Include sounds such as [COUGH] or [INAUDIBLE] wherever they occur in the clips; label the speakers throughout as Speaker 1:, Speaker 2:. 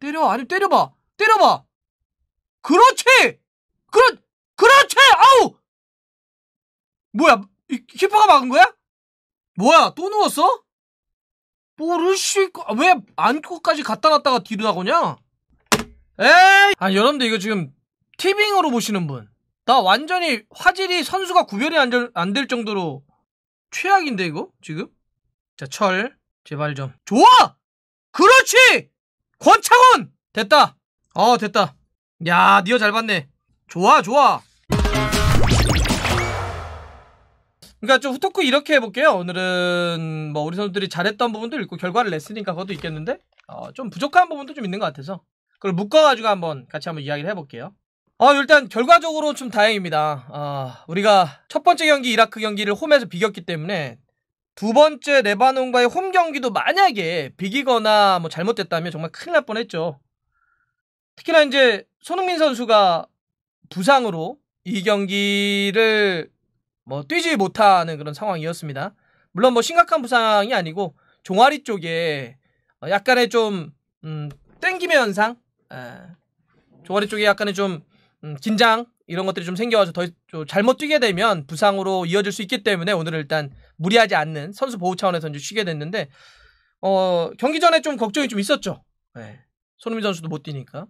Speaker 1: 때려, 아니, 때려봐! 때려봐! 그렇지! 그렇, 그렇지! 아우! 뭐야, 이, 키퍼가 막은 거야? 뭐야, 또 누웠어? 모르시, 아, 왜 안고까지 갖다 놨다가 뒤로 나오냐? 에이! 아, 여러분들 이거 지금 티빙으로 보시는 분. 나 완전히 화질이 선수가 구별이 안 될 안 될 정도로 최악인데, 이거? 지금? 자, 철. 제발 좀. 좋아! 그렇지! 권창훈! 됐다. 어, 됐다. 야, 니어 잘 봤네. 좋아, 좋아. 그러니까 좀 후토크 이렇게 해볼게요. 오늘은 뭐 우리 선수들이 잘했던 부분도 있고 결과를 냈으니까 그것도 있겠는데 어, 좀 부족한 부분도 좀 있는 것 같아서 그걸 묶어가지고 한번 같이 한번 이야기를 해볼게요. 어, 일단 결과적으로 좀 다행입니다. 어, 우리가 첫 번째 경기 이라크 경기를 홈에서 비겼기 때문에 두 번째 레바논과의 홈 경기도 만약에 비기거나 뭐 잘못됐다면 정말 큰일 날 뻔했죠. 특히나 이제 손흥민 선수가 부상으로 이 경기를 뭐 뛰지 못하는 그런 상황이었습니다. 물론 뭐 심각한 부상이 아니고 종아리 쪽에 약간의 좀 음, 땡기면 현상, 예, 종아리 쪽에 약간의 좀 음, 긴장 이런 것들이 좀생겨가지고더 잘못 뛰게 되면 부상으로 이어질 수 있기 때문에 오늘은 일단 무리하지 않는 선수 보호 차원에서 이제 쉬게 됐는데 어 경기 전에 좀 걱정이 좀 있었죠. 네. 손흥민 선수도 못 뛰니까.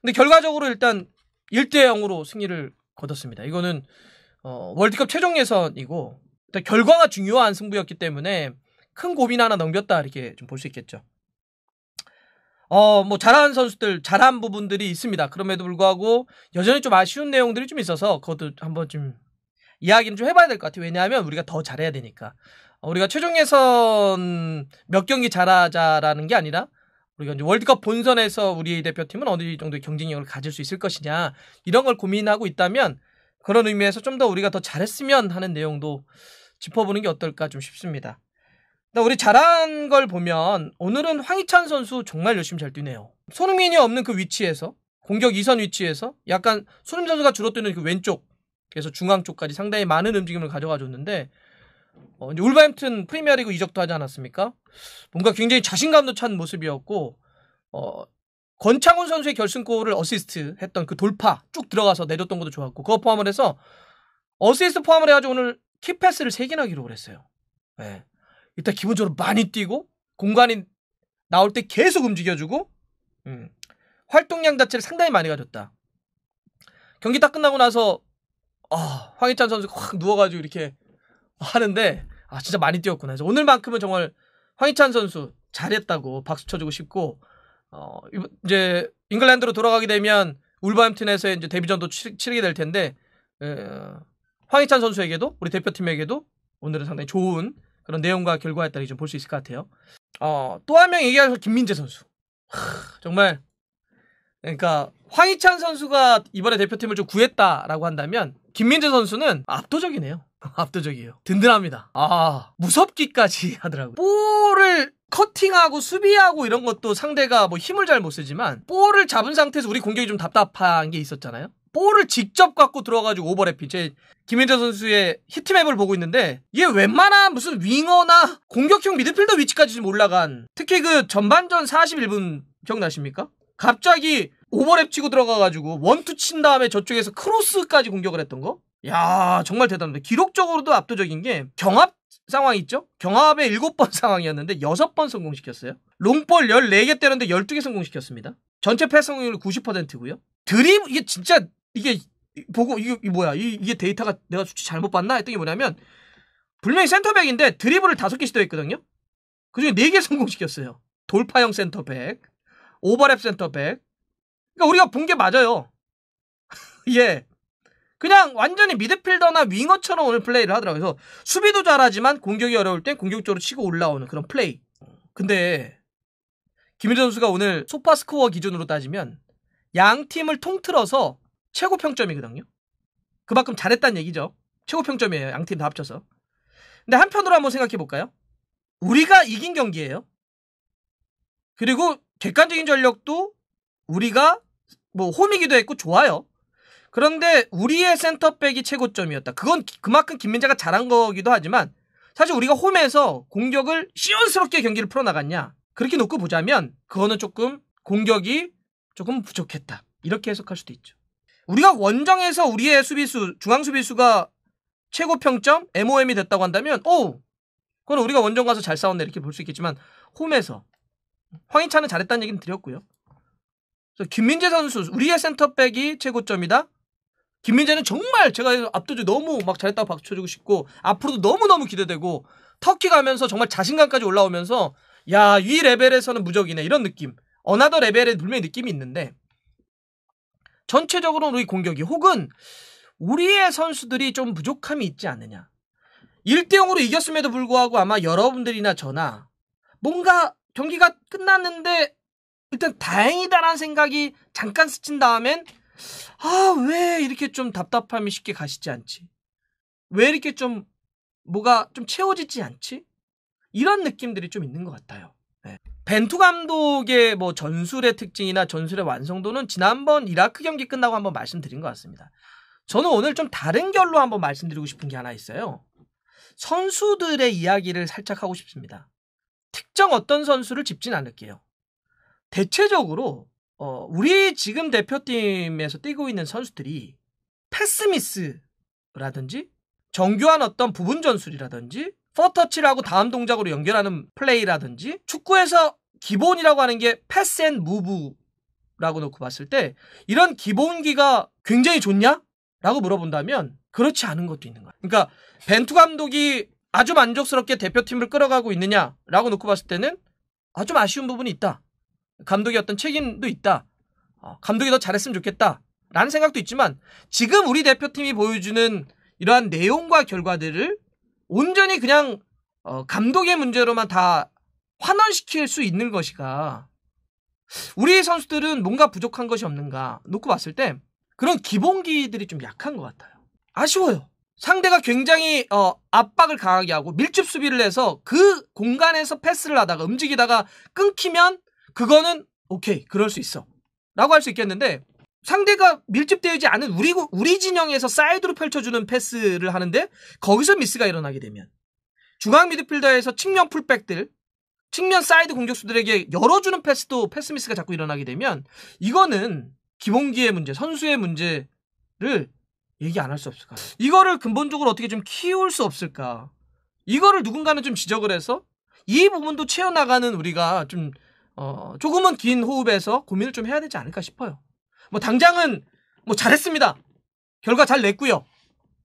Speaker 1: 근데 결과적으로 일단 1대 0으로 승리를 거뒀습니다. 이거는 어, 월드컵 최종 예선이고 결과가 중요한 승부였기 때문에 큰 고민 하나 넘겼다 이렇게 좀 볼 수 있겠죠. 어, 뭐 잘하는 선수들 잘한 부분들이 있습니다. 그럼에도 불구하고 여전히 좀 아쉬운 내용들이 좀 있어서 그것도 한번 좀 이야기는 좀 해봐야 될 것 같아요. 왜냐하면 우리가 더 잘해야 되니까. 우리가 최종 예선 몇 경기 잘하자라는 게 아니라 우리가 이제 월드컵 본선에서 우리 대표팀은 어느 정도의 경쟁력을 가질 수 있을 것이냐 이런 걸 고민하고 있다면 그런 의미에서 좀 더 우리가 더 잘했으면 하는 내용도 짚어보는 게 어떨까 좀 싶습니다. 우리 잘한 걸 보면 오늘은 황희찬 선수 정말 열심히 잘 뛰네요. 손흥민이 없는 그 위치에서 공격 2선 위치에서 약간 손흥민 선수가 주로 뛰는 그 왼쪽 그래서 중앙 쪽까지 상당히 많은 움직임을 가져가 줬는데 어, 이제 울버햄튼 프리미어리그 이적도 하지 않았습니까? 뭔가 굉장히 자신감도 찬 모습이었고 어, 권창훈 선수의 결승골을 어시스트 했던 그 돌파 쭉 들어가서 내줬던 것도 좋았고 그거 포함을 해서 어시스트 포함을 해가지고 오늘 키패스를 3개나 기록을 했어요. 네. 일단 기본적으로 많이 뛰고 공간이 나올 때 계속 움직여주고 음. 활동량 자체를 상당히 많이 가졌다. 경기 딱 끝나고 나서 아, 황희찬 선수가 확 누워가지고 이렇게 하는데 아 진짜 많이 뛰었구나. 그래서 오늘만큼은 정말 황희찬 선수 잘했다고 박수 쳐주고 싶고 어 이제 잉글랜드로 돌아가게 되면 울버햄튼에서 이제 데뷔전도 치르게 될 텐데 에, 황희찬 선수에게도 우리 대표팀에게도 오늘은 상당히 좋은 그런 내용과 결과에 따라 좀 볼 수 있을 것 같아요. 어, 또 한 명 얘기하셔서 김민재 선수. 하, 정말 그러니까 황희찬 선수가 이번에 대표팀을 좀 구했다라고 한다면 김민재 선수는 압도적이네요. [LAUGHS] 압도적이에요. 든든합니다. 아, 무섭기까지 [LAUGHS] 하더라고요. 볼을 커팅하고 수비하고 이런 것도 상대가 뭐 힘을 잘 못 쓰지만 볼을 잡은 상태에서 우리 공격이 좀 답답한 게 있었잖아요. 볼을 직접 갖고 들어가지고 오버래핑. 제 김민재 선수의 히트맵을 보고 있는데 얘 웬만한 무슨 윙어나 공격형 미드필더 위치까지 좀 올라간 특히 그 전반전 41분 기억나십니까? 갑자기 오버랩 치고 들어가가지고 원투 친 다음에 저쪽에서 크로스까지 공격을 했던 거? 야 정말 대단합니다. 기록적으로도 압도적인 게 경합 상황 있죠? 경합의 7번 [LAUGHS] 상황이었는데 6번 성공시켰어요. 롱볼 14개 때렸는데 12개 성공시켰습니다. 전체 패 성공률 90%고요. 드림 이게 진짜 이게 보고 이게, 뭐야 이, 게 데이터가 내가 수치 잘못 봤나 했더니 뭐냐면 분명히 센터백인데 드리블을 다섯 개씩 들어거든요 그중에 네 개 성공시켰어요. 돌파형 센터백, 오버랩 센터백. 그러니까 우리가 본 게 맞아요. [LAUGHS] 예. 그냥 완전히 미드필더나 윙어처럼 오늘 플레이를 하더라고요. 그래서 수비도 잘하지만 공격이 어려울 땐 공격적으로 치고 올라오는 그런 플레이. 근데 김민 선수가 오늘 소파 스코어 기준으로 따지면 양 팀을 통틀어서 최고 평점이거든요. 그만큼 잘했다는 얘기죠. 최고 평점이에요. 양 팀 다 합쳐서. 근데 한편으로 한번 생각해 볼까요? 우리가 이긴 경기예요. 그리고 객관적인 전력도 우리가 뭐 홈이기도 했고 좋아요. 그런데 우리의 센터백이 최고점이었다. 그건 그만큼 김민재가 잘한 거기도 하지만 사실 우리가 홈에서 공격을 시원스럽게 경기를 풀어나갔냐 그렇게 놓고 보자면 그거는 조금 공격이 조금 부족했다 이렇게 해석할 수도 있죠. 우리가 원정에서 우리의 수비수 중앙 수비수가 최고 평점 MOM이 됐다고 한다면 오 그건 우리가 원정 가서 잘 싸웠네 이렇게 볼 수 있겠지만 홈에서 황희찬은 잘했다는 얘기는 드렸고요. 그래서 김민재 선수 우리의 센터백이 최고점이다. 김민재는 정말 제가 압도적 너무 막 잘했다고 박수쳐주고 싶고 앞으로도 너무너무 기대되고 터키 가면서 정말 자신감까지 올라오면서 야이 레벨에서는 무적이네 이런 느낌 어나더 레벨에 분명히 느낌이 있는데 전체적으로 우리 공격이 혹은 우리의 선수들이 좀 부족함이 있지 않느냐. 1대 0으로 이겼음에도 불구하고 아마 여러분들이나 저나 뭔가 경기가 끝났는데 일단 다행이다라는 생각이 잠깐 스친 다음엔 아, 왜 이렇게 좀 답답함이 쉽게 가시지 않지? 왜 이렇게 좀 뭐가 좀 채워지지 않지? 이런 느낌들이 좀 있는 것 같아요. 벤투 감독의 뭐 전술의 특징이나 전술의 완성도는 지난번 이라크 경기 끝나고 한번 말씀드린 것 같습니다. 저는 오늘 좀 다른 결로 한번 말씀드리고 싶은 게 하나 있어요. 선수들의 이야기를 살짝 하고 싶습니다. 특정 어떤 선수를 짚진 않을게요. 대체적으로 어, 우리 지금 대표팀에서 뛰고 있는 선수들이 패스미스라든지 정교한 어떤 부분 전술이라든지 포터치라고 다음 동작으로 연결하는 플레이라든지 축구에서 기본이라고 하는 게 패스 앤 무브라고 놓고 봤을 때 이런 기본기가 굉장히 좋냐? 라고 물어본다면 그렇지 않은 것도 있는 거야. 그러니까 벤투 감독이 아주 만족스럽게 대표팀을 끌어가고 있느냐라고 놓고 봤을 때는 아, 주 아쉬운 부분이 있다. 감독이 어떤 책임도 있다. 어, 감독이 더 잘했으면 좋겠다. 라는 생각도 있지만 지금 우리 대표팀이 보여주는 이러한 내용과 결과들을 온전히 그냥 어, 감독의 문제로만 다 환원시킬 수 있는 것이가 우리 선수들은 뭔가 부족한 것이 없는가 놓고 봤을 때 그런 기본기들이 좀 약한 것 같아요. 아쉬워요. 상대가 굉장히 어, 압박을 강하게 하고 밀집 수비를 해서 그 공간에서 패스를 하다가 움직이다가 끊기면 그거는 오케이 그럴 수 있어 라고 할 수 있겠는데 상대가 밀집되지 않은 우리 우리 진영에서 사이드로 펼쳐주는 패스를 하는데 거기서 미스가 일어나게 되면 중앙 미드필더에서 측면 풀백들 측면 사이드 공격수들에게 열어주는 패스도 패스 미스가 자꾸 일어나게 되면 이거는 기본기의 문제, 선수의 문제를 얘기 안 할 수 없을까? 이거를 근본적으로 어떻게 좀 키울 수 없을까? 이거를 누군가는 좀 지적을 해서 이 부분도 채워나가는 우리가 좀 어, 조금은 긴 호흡에서 고민을 좀 해야 되지 않을까 싶어요. 뭐 당장은 뭐 잘했습니다. 결과 잘 냈고요.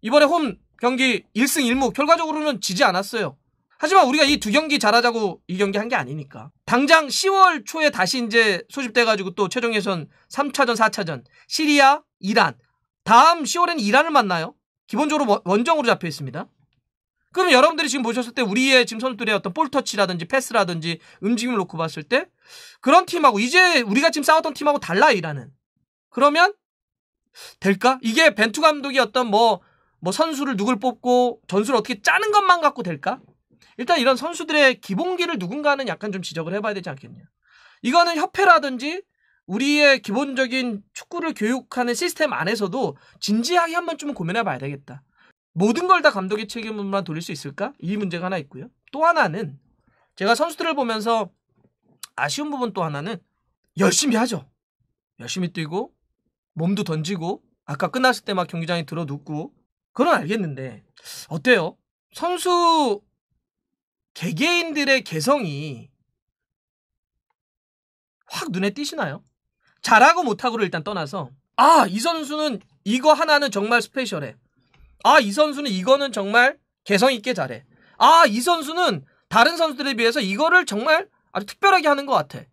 Speaker 1: 이번에 홈 경기 1승 1무 결과적으로는 지지 않았어요. 하지만 우리가 이 두 경기 잘하자고 이 경기 한 게 아니니까. 당장 10월 초에 다시 이제 소집돼가지고 또 최종 예선 3차전, 4차전, 시리아, 이란. 다음 1 0월엔는 이란을 만나요. 기본적으로 원정으로 잡혀 있습니다. 그럼 여러분들이 지금 보셨을 때 우리의 지금 선수들의 어떤 볼터치라든지 패스라든지 움직임을 놓고 봤을 때 그런 팀하고 이제 우리가 지금 싸웠던 팀하고 달라 이라는 그러면 될까? 이게 벤투 감독이 어떤 뭐, 뭐 선수를 누굴 뽑고 전술을 어떻게 짜는 것만 갖고 될까? 일단 이런 선수들의 기본기를 누군가는 약간 좀 지적을 해봐야 되지 않겠냐. 이거는 협회라든지 우리의 기본적인 축구를 교육하는 시스템 안에서도 진지하게 한번 좀 고민해 봐야 되겠다. 모든 걸 다 감독의 책임으로만 돌릴 수 있을까? 이 문제가 하나 있고요. 또 하나는 제가 선수들을 보면서 아쉬운 부분 또 하나는 열심히 하죠. 열심히 뛰고 몸도 던지고 아까 끝났을 때 막 경기장에 들어 눕고 그건 알겠는데 어때요? 선수 개개인들의 개성이 확 눈에 띄시나요? 잘하고 못하고를 일단 떠나서 아 이 선수는 이거 하나는 정말 스페셜해 아 이 선수는 이거는 정말 개성 있게 잘해 아 이 선수는 다른 선수들에 비해서 이거를 정말 아주 특별하게 하는 것 같아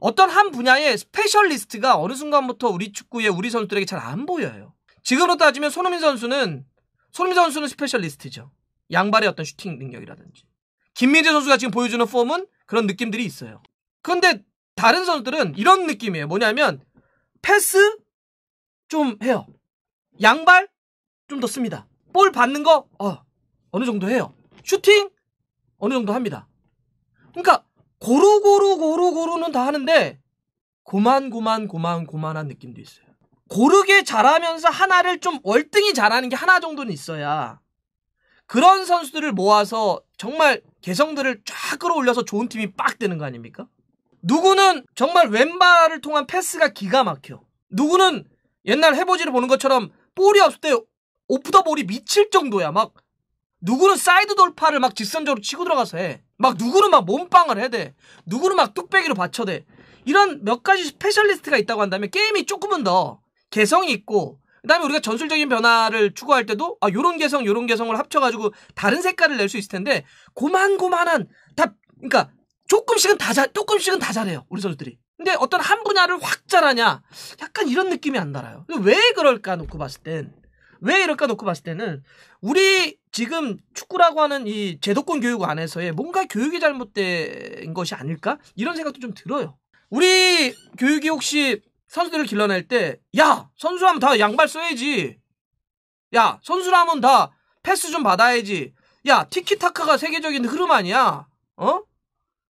Speaker 1: 어떤 한 분야의 스페셜리스트가 어느 순간부터 우리 축구에 우리 선수들에게 잘 안 보여요. 지금으로 따지면 손흥민 선수는 손흥민 선수는 스페셜리스트죠. 양발의 어떤 슈팅 능력이라든지 김민재 선수가 지금 보여주는 폼은 그런 느낌들이 있어요. 그런데 다른 선수들은 이런 느낌이에요. 뭐냐면 패스 좀 해요. 양발 좀 더 씁니다. 볼 받는 거 어, 어느 정도 해요. 슈팅 어느 정도 합니다. 그러니까 고루고루 고루고루는 다 하는데 고만 고만 고만 고만한 느낌도 있어요. 고르게 잘하면서 하나를 좀 월등히 잘하는 게 하나 정도는 있어야 그런 선수들을 모아서 정말 개성들을 쫙 끌어올려서 좋은 팀이 빡 되는 거 아닙니까? 누구는 정말 왼발을 통한 패스가 기가 막혀. 누구는 옛날 해보지를 보는 것처럼 볼이 없을 때 오프더 볼이 미칠 정도야. 막 누구는 사이드 돌파를 막 직선적으로 치고 들어가서 해. 막 누구는 막 몸빵을 해대. 누구는 막 뚝배기로 받쳐대. 이런 몇 가지 스페셜리스트가 있다고 한다면 게임이 조금은 더 개성이 있고 그다음에 우리가 전술적인 변화를 추구할 때도 아 요런 개성 요런 개성을 합쳐가지고 다른 색깔을 낼 수 있을 텐데 고만고만한 다 그러니까 조금씩은 다 잘, 조금씩은 다 잘해요 우리 선수들이. 근데 어떤 한 분야를 확 잘하냐 약간 이런 느낌이 안 달아요. 왜 그럴까 놓고 봤을 땐왜 이럴까 놓고 봤을 때는 우리 지금 축구라고 하는 이 제도권 교육 안에서의 뭔가 교육이 잘못된 것이 아닐까? 이런 생각도 좀 들어요. 우리 교육이 혹시 선수들을 길러낼 때, 야! 선수라면다 양발 써야지. 야! 선수라면 다 패스 좀 받아야지. 야! 티키타카가 세계적인 흐름 아니야? 어?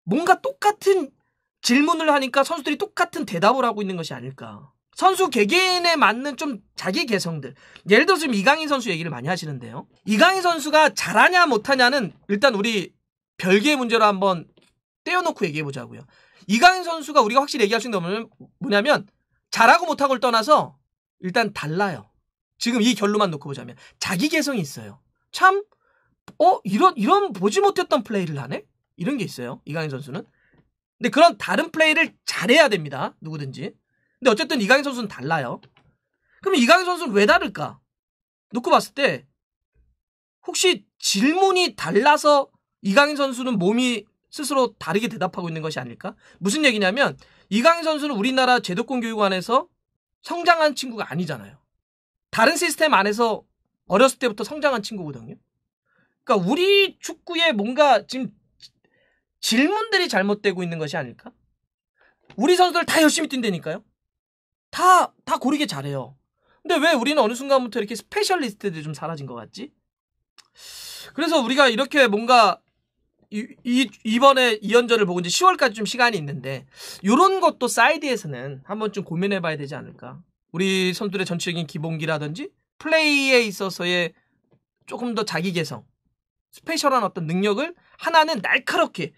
Speaker 1: 뭔가 똑같은 질문을 하니까 선수들이 똑같은 대답을 하고 있는 것이 아닐까. 선수 개개인에 맞는 좀 자기 개성들. 예를 들어서 지금 이강인 선수 얘기를 많이 하시는데요. 이강인 선수가 잘하냐 못하냐는 일단 우리 별개의 문제로 한번 떼어놓고 얘기해 보자고요. 이강인 선수가 우리가 확실히 얘기할 수 있는 건 뭐냐면 잘하고 못하고를 떠나서 일단 달라요. 지금 이 결론만 놓고 보자면 자기 개성이 있어요. 참 어? 이런 이런 보지 못했던 플레이를 하네? 이런 게 있어요. 이강인 선수는. 근데 그런 다른 플레이를 잘해야 됩니다. 누구든지. 근데 어쨌든 이강인 선수는 달라요. 그럼 이강인 선수는 왜 다를까? 놓고 봤을 때 혹시 질문이 달라서 이강인 선수는 몸이 스스로 다르게 대답하고 있는 것이 아닐까? 무슨 얘기냐면 이강인 선수는 우리나라 제도권 교육안에서 성장한 친구가 아니잖아요. 다른 시스템 안에서 어렸을 때부터 성장한 친구거든요. 그러니까 우리 축구에 뭔가 지금 질문들이 잘못되고 있는 것이 아닐까? 우리 선수들 다 열심히 뛴다니까요. 다, 다 고르게 잘해요. 근데 왜 우리는 어느 순간부터 이렇게 스페셜리스트들이 좀 사라진 것 같지? 그래서 우리가 이렇게 뭔가 이, 이, 이번에 이연전을 보고 이제 10월까지 좀 시간이 있는데 이런 것도 사이드에서는 한번 좀 고민해 봐야 되지 않을까. 우리 선수들의 전체적인 기본기라든지 플레이에 있어서의 조금 더 자기 개성, 스페셜한 어떤 능력을 하나는 날카롭게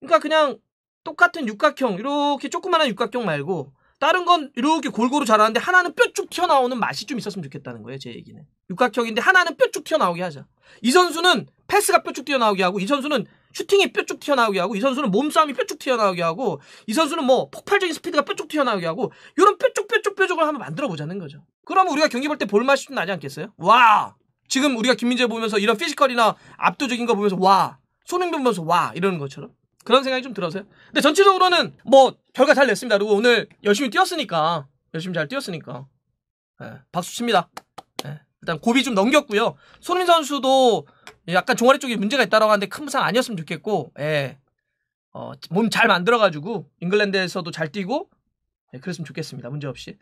Speaker 1: 그러니까 그냥 똑같은 육각형 이렇게 조그만한 육각형 말고 다른 건 이렇게 골고루 자라는데 하나는 뾰쭉 튀어나오는 맛이 좀 있었으면 좋겠다는 거예요. 제 얘기는. 육각형인데 하나는 뾰쭉 튀어나오게 하자. 이 선수는 패스가 뾰쭉 튀어나오게 하고 이 선수는 슈팅이 뾰쭉 튀어나오게 하고 이 선수는 몸싸움이 뾰쭉 튀어나오게 하고 이 선수는 뭐 폭발적인 스피드가 뾰쭉 튀어나오게 하고 이런 뾰쭉 뾰쭉 뾰쭉을 한번 만들어 보자는 거죠. 그러면 우리가 경기 볼 때 볼 맛이 좀 나지 않겠어요? 와! 지금 우리가 김민재 보면서 이런 피지컬이나 압도적인 거 보면서 와! 손흥민 보면서 와! 이러는 것처럼. 그런 생각이 좀 들어서요. 근데 전체적으로는 뭐 결과 잘 냈습니다. 그리고 오늘 열심히 뛰었으니까 열심히 잘 뛰었으니까 네, 박수 칩니다. 네, 일단 고비 좀 넘겼고요. 손흥민 선수도 약간 종아리 쪽에 문제가 있다고 하는데 큰 부상 아니었으면 좋겠고 네, 어, 몸 잘 만들어가지고 잉글랜드에서도 잘 뛰고 그랬으면 좋겠습니다. 문제없이.